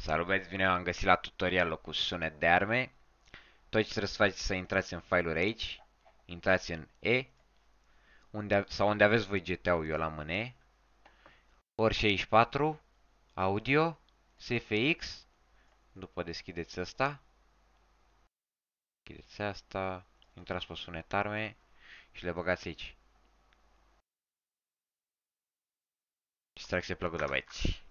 Salut băieți, bine am găsit la tutorialul cu sunet de arme. Tot ce trebuie să faceți să intrați în file-uri aici, intrați în E, unde, sau unde aveți voi GTA-ul, eu la mâne. ori 64, audio, CFX, după deschideți asta, deschideți asta, intrați pe sunet arme și le băgați aici. Și să-i plăcut, da băieți.